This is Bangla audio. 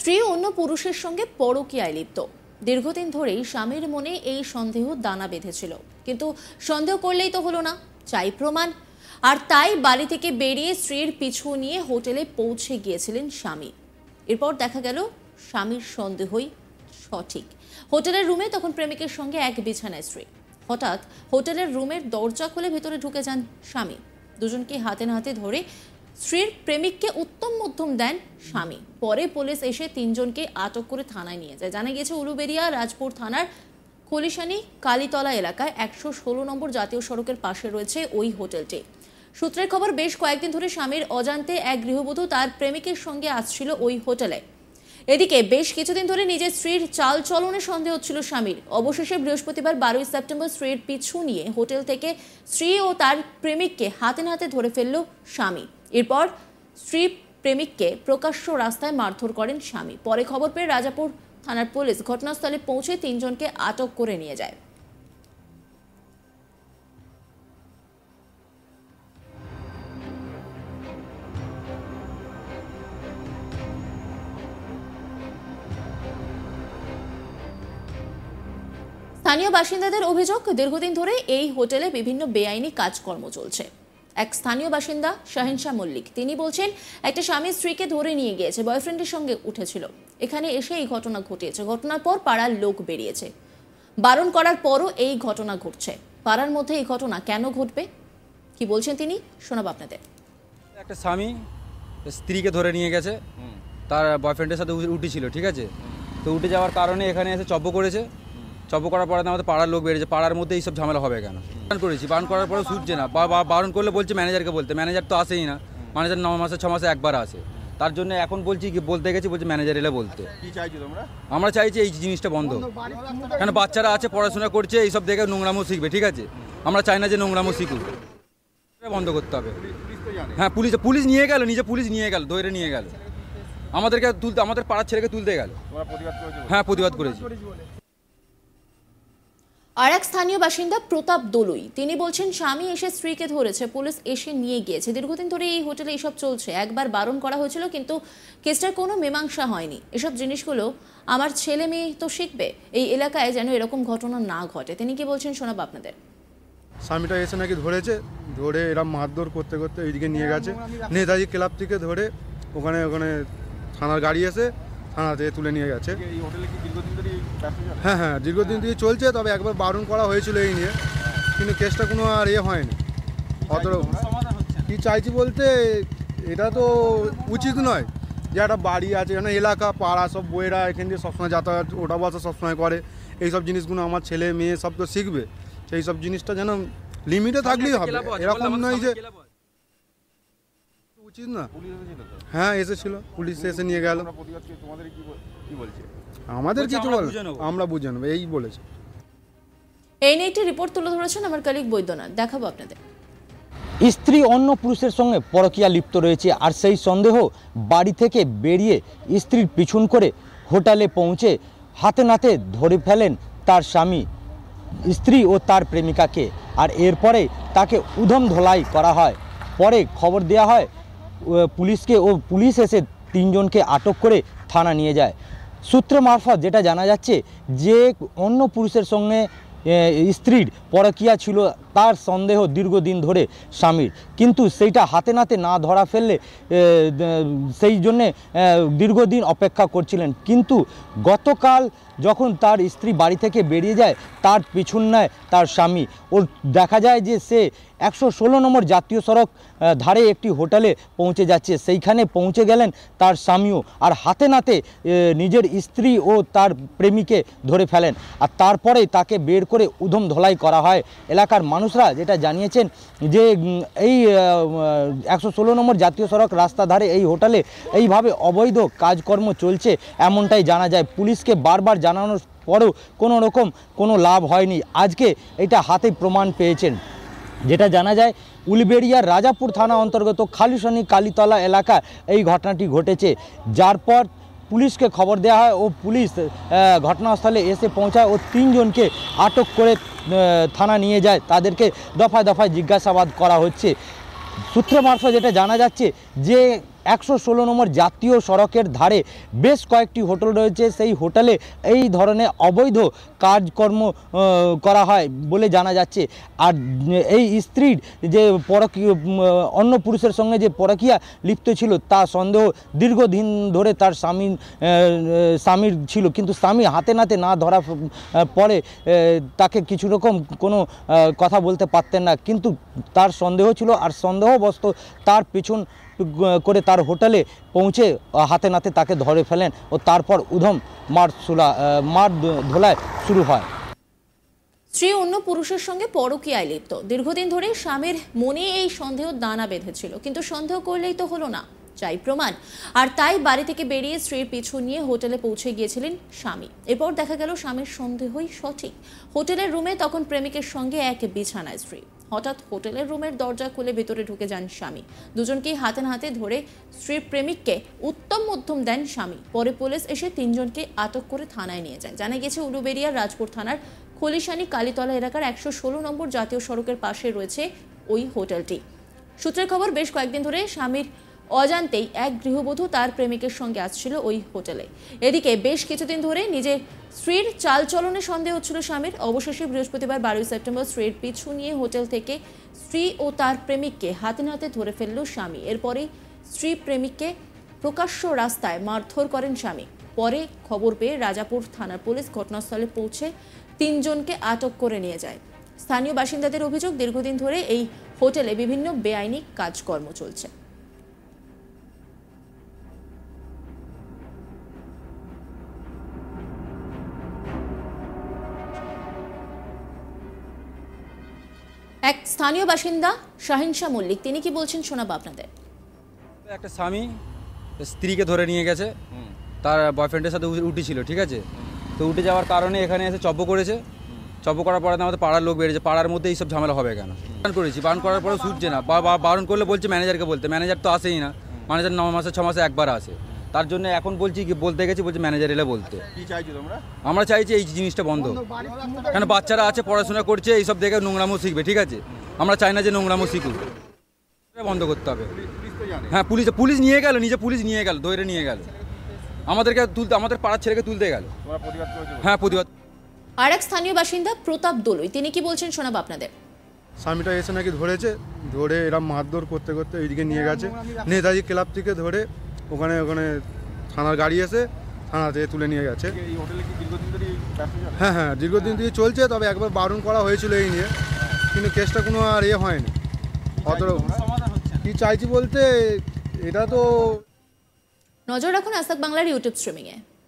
স্ত্রী অন্য পুরুষের সঙ্গে পরকীয়ায় লিপ্ত দীর্ঘদিন ধরেই স্বামীর মনে এই সন্দেহ দানা বেঁধেছিল কিন্তু সন্দেহ করলেই তো হলো না চাই প্রমাণ আর তাই বাড়ি থেকে বেরিয়ে স্ত্রীর পিছু নিয়ে হোটেলে পৌঁছে গিয়েছিলেন স্বামী এরপর দেখা গেল স্বামীর সন্দেহই সঠিক হোটেলের রুমে তখন প্রেমিকের সঙ্গে এক বিছানায় স্ত্রী হঠাৎ হোটেলের রুমের দরজা খুলে ভেতরে ঢুকে যান স্বামী দুজনকে হাতে নাতে ধরে স্ত্রীর প্রেমিককে উত্তম মধ্যম দেন স্বামী পরে পুলিশ এসে তিনজনকে আটক করে থানায় নিয়ে যায় জানা গেছে উলুবেরিয়া রাজপুর থানার খলিশানি কালীতলা এলাকায় একশো ষোলো নম্বর জাতীয় সড়কের পাশে রয়েছে ওই হোটেলটি সূত্রের খবর বেশ কয়েকদিন ধরে স্বামীর অজান্তে এক গৃহবধূ তার প্রেমিকের সঙ্গে আসছিল ওই হোটেলে এদিকে বেশ কিছুদিন ধরে নিজের স্ত্রীর চাল চলনে সন্দেহ হচ্ছিল স্বামীর অবশেষে বৃহস্পতিবার বারোই সেপ্টেম্বর স্ত্রীর পিছু নিয়ে হোটেল থেকে স্ত্রী ও তার প্রেমিককে হাতে নাতে ধরে ফেলল স্বামী এরপর স্ত্রী প্রেমিককে প্রকাশ্য রাস্তায় মারধর করেন স্বামী পরে খবর পেয়ে রাজাপুর থানার পুলিশ ঘটনাস্থলে পৌঁছে তিনজনকে আটক করে নিয়ে যায় স্থানীয় বাসিন্দাদের অভিযোগ দীর্ঘদিন ধরে এই হোটেলে বিভিন্ন বেআইনি কাজকর্ম চলছে এক স্থানীয় বাসিন্দা শাহিনশাহ মল্লিক তিনি বলছেন একটা স্বামী স্ত্রীকে ধরে নিয়ে গিয়েছে বয়ফ্রেন্ডের সঙ্গে উঠেছিল এখানে এসে এই ঘটনা ঘটিয়েছে ঘটনার পর পাড়ার লোক বেরিয়েছে বারণ করার পরও এই ঘটনা ঘটছে পাড়ার মধ্যে এই ঘটনা কেন ঘটবে কি বলছেন তিনি শোনাব আপনাদের একটা স্বামী স্ত্রীকে ধরে নিয়ে গেছে তার বয়ফ্রেন্ডের সাথে উঠেছিল ঠিক আছে তো উঠে যাওয়ার কারণে এখানে এসে চব্য করেছে চপ করার পরে আমাদের পাড়ার লোক বেড়েছে পাড়ার মধ্যে এইসব ঝামেলা হবে কেন বারণ করেছি বারণ করার পরে শুনছে না বারণ করলে বলছে ম্যানেজারকে বলতে ম্যানেজার তো আসেই না ম্যানেজার ন মাসে ছ মাসে একবার আসে তার জন্য এখন বলছি কি বলতে গেছি বলছে ম্যানেজার এলে বলতে আমরা চাইছি এই জিনিসটা বন্ধ কেন বাচ্চারা আছে পড়াশোনা করছে এইসব দেখে নোংরামো শিখবে ঠিক আছে আমরা চাই না যে নোংরামো শিখুক বন্ধ করতে হবে হ্যাঁ পুলিশ পুলিশ নিয়ে গেল নিজে পুলিশ নিয়ে গেল ধৈরে নিয়ে গেল আমাদেরকে তুলতে আমাদের পাড়ার ছেলেকে তুলতে গেল হ্যাঁ প্রতিবাদ করেছি আর এক স্থানীয় বাসিন্দা প্রতাপ দলুই তিনি বলছেন স্বামী এসে স্ত্রীকে ধরেছে পুলিশ এসে নিয়ে গিয়েছে দীর্ঘদিন ধরে এই হোটেলে এইসব চলছে একবার বারণ করা হয়েছিল কিন্তু কেসটার কোনো মীমাংসা হয়নি এসব জিনিসগুলো আমার ছেলে মেয়ে তো শিখবে এই এলাকায় যেন এরকম ঘটনা না ঘটে তিনি কি বলছেন শোনাবো আপনাদের স্বামীটা এসে নাকি ধরেছে ধরে এরা মারধর করতে করতে ওইদিকে নিয়ে গেছে নেতাজি ক্লাব থেকে ধরে ওখানে ওখানে থানার গাড়ি এসে থেকে তুলে নিয়ে গেছে হ্যাঁ হ্যাঁ দীর্ঘদিন থেকে চলছে তবে একবার বারণ করা হয়েছিল এই নিয়ে কিন্তু কেসটা কোনো আর ইয়ে হয়নি অত কি চাইছি বলতে এটা তো উচিত নয় যে একটা বাড়ি আছে যেন এলাকা পাড়া সব বইয়েরা এখান দিয়ে সবসময় যাতায়াত ওটা বসা সবসময় করে এই সব জিনিসগুলো আমার ছেলে মেয়ে সব তো শিখবে সেই সব জিনিসটা যেন লিমিটে থাকলেই হবে এরকম নয় যে হ্যাঁ এসেছিল পুলিশ এসে নিয়ে গেল আমাদের কিছু আমরা বুঝে নেবো এই বলেছে এই নিয়ে একটি রিপোর্ট তুলে ধরেছেন আমার কলিগ বৈদ্যনাথ দেখাবো আপনাদের স্ত্রী অন্য পুরুষের সঙ্গে পরকিয়া লিপ্ত রয়েছে আর সেই সন্দেহ বাড়ি থেকে বেরিয়ে স্ত্রীর পিছন করে হোটেলে পৌঁছে হাতে নাতে ধরে ফেলেন তার স্বামী স্ত্রী ও তার প্রেমিকাকে আর এরপরে তাকে উধম ধোলাই করা হয় পরে খবর দেয়া হয় পুলিশকে ও পুলিশ এসে তিনজনকে আটক করে থানা নিয়ে যায় সূত্র মারফত যেটা জানা যাচ্ছে যে অন্য পুরুষের সঙ্গে স্ত্রীর পরকিয়া ছিল তার সন্দেহ দীর্ঘদিন ধরে স্বামীর কিন্তু সেইটা হাতে নাতে না ধরা ফেললে সেই জন্যে দীর্ঘদিন অপেক্ষা করছিলেন কিন্তু গতকাল যখন তার স্ত্রী বাড়ি থেকে বেরিয়ে যায় তার পিছন নেয় তার স্বামী ওর দেখা যায় যে সে একশো ষোলো নম্বর জাতীয় সড়ক ধারে একটি হোটেলে পৌঁছে যাচ্ছে সেইখানে পৌঁছে গেলেন তার স্বামীও আর হাতে নাতে নিজের স্ত্রী ও তার প্রেমিকে ধরে ফেলেন আর তারপরে তাকে বের করে উধম ধলাই করা হয় এলাকার মানুষ মানুষরা যেটা জানিয়েছেন যে এই একশো ষোলো নম্বর জাতীয় সড়ক রাস্তা ধারে এই হোটেলে এইভাবে অবৈধ কাজকর্ম চলছে এমনটাই জানা যায় পুলিশকে বারবার জানানোর পরেও কোনো রকম কোনো লাভ হয়নি আজকে এটা হাতে প্রমাণ পেয়েছেন যেটা জানা যায় উলবেড়িয়ার রাজাপুর থানা অন্তর্গত খালিশনি কালীতলা এলাকা এই ঘটনাটি ঘটেছে যার পর পুলিশকে খবর দেওয়া হয় ও পুলিশ ঘটনাস্থলে এসে পৌঁছায় ও তিনজনকে আটক করে থানা নিয়ে যায় তাদেরকে দফায় দফায় জিজ্ঞাসাবাদ করা হচ্ছে সূত্র মারফত যেটা জানা যাচ্ছে যে একশো ষোলো নম্বর জাতীয় সড়কের ধারে বেশ কয়েকটি হোটেল রয়েছে সেই হোটেলে এই ধরনের অবৈধ কাজকর্ম করা হয় বলে জানা যাচ্ছে আর এই স্ত্রীর যে পরকীয় অন্য পুরুষের সঙ্গে যে পরকিয়া লিপ্ত ছিল তা সন্দেহ দীর্ঘদিন ধরে তার স্বামী স্বামীর ছিল কিন্তু স্বামী হাতে নাতে না ধরা পরে তাকে কিছু রকম কোনো কথা বলতে পারতেন না কিন্তু তার সন্দেহ ছিল আর সন্দেহবস্ত তার পেছন করে তার হোটেলে পৌঁছে হাতে নাতে তাকে ধরে ফেলেন ও তারপর উধম মার সুলা মার ধোলায় শুরু হয় স্ত্রী অন্য পুরুষের সঙ্গে পরকীয়ায় লিপ্ত দীর্ঘদিন ধরে স্বামীর মনে এই সন্দেহ দানা বেঁধেছিল কিন্তু সন্দেহ করলেই তো হলো না চাই প্রমাণ আর তাই বাড়ি থেকে বেরিয়ে স্ত্রীর পিছু নিয়ে হোটেলে পৌঁছে গিয়েছিলেন স্বামী এরপর দেখা গেল স্বামীর সন্দেহই সঠিক হোটেলের রুমে তখন প্রেমিকের সঙ্গে এক বিছানায় স্ত্রী হঠাৎ হোটেলের রুমের দরজা খুলে ভেতরে ঢুকে যান স্বামী দুজনকেই হাতে হাতে ধরে স্ত্রী প্রেমিককে উত্তম মধ্যম দেন স্বামী পরে পুলিশ এসে তিনজনকে আটক করে থানায় নিয়ে যায় জানা গেছে উলুবেরিয়ার রাজপুর থানার খলিশানি কালীতলা এলাকার একশো ষোলো নম্বর জাতীয় সড়কের পাশে রয়েছে ওই হোটেলটি সূত্রের খবর বেশ কয়েকদিন ধরে স্বামীর অজান্তেই এক গৃহবধূ তার প্রেমিকের সঙ্গে আসছিল ওই হোটেলে এদিকে বেশ কিছুদিন ধরে নিজের স্ত্রীর চালচলনে সন্দেহ হচ্ছিল স্বামীর অবশেষে বৃহস্পতিবার বারোই সেপ্টেম্বর স্ত্রীর পিছু নিয়ে হোটেল থেকে স্ত্রী ও তার প্রেমিককে হাতে নাতে ধরে ফেলল স্বামী এরপরে স্ত্রী প্রেমিককে প্রকাশ্য রাস্তায় মারধর করেন স্বামী পরে খবর পেয়ে রাজাপুর থানার পুলিশ ঘটনাস্থলে পৌঁছে তিনজনকে আটক করে নিয়ে যায় স্থানীয় বাসিন্দাদের অভিযোগ দীর্ঘদিন ধরে এই হোটেলে বিভিন্ন বেআইনি কাজকর্ম চলছে এক স্থানীয় বাসিন্দা শাহিন শাহ মল্লিক তিনি কি বলছেন শোনাবো আপনাদের একটা স্বামী স্ত্রীকে ধরে নিয়ে গেছে তার বয়ফ্রেন্ডের সাথে উঠেছিল ঠিক আছে তো উঠে যাওয়ার কারণে এখানে এসে চব্য করেছে চব্য করার পরে আমাদের পাড়ার লোক বেড়েছে পাড়ার মধ্যে এইসব ঝামেলা হবে কেন বারণ করেছি বারণ করার পরে ছুটছে না বারণ করলে বলছে ম্যানেজারকে বলতে ম্যানেজার তো আসেই না ম্যানেজার ন মাসে ছ মাসে একবার আসে তার জন্য এখন বলছি কি বলতে গেছি বলছি ম্যানেজার এলে বলতে আচ্ছা, আমরা চাইছি এই জিনিসটা বন্ধ কেন বাচ্চারা আছে পড়াশোনা করছে এইসব দেখে নোংরামো শিখবে ঠিক আছে আমরা চাই না যে নোংরামো শিখুক বন্ধ করতে হবে হ্যাঁ পুলিশ পুলিশ নিয়ে গেল নিজে পুলিশ নিয়ে গেল ধরে নিয়ে গেল আমাদেরকে তুলতে আমাদের পাড়ার ছেলেকে তুলতে গেল হ্যাঁ প্রতিবাদ আর এক স্থানীয় বাসিন্দা প্রতাপ দোলই তিনি কি বলছেন শোনাব আপনাদের স্বামীটা এসে নাকি ধরেছে ধরে এরা মারধর করতে করতে ওইদিকে নিয়ে গেছে নেতাজি ক্লাব থেকে ধরে ওখানে ওখানে থানার গাড়ি আছে থানা থেকে তুলে নিয়ে গেছে হ্যাঁ হ্যাঁ দীর্ঘদিন থেকে চলছে তবে একবার বারণ করা হয়েছিল এই নিয়ে কিন্তু কেসটা কোনো আর ইয়ে হয়নি অত কি চাইছি বলতে এটা তো নজর রাখুন আসাক বাংলার ইউটিউব স্ট্রিমিংয়ে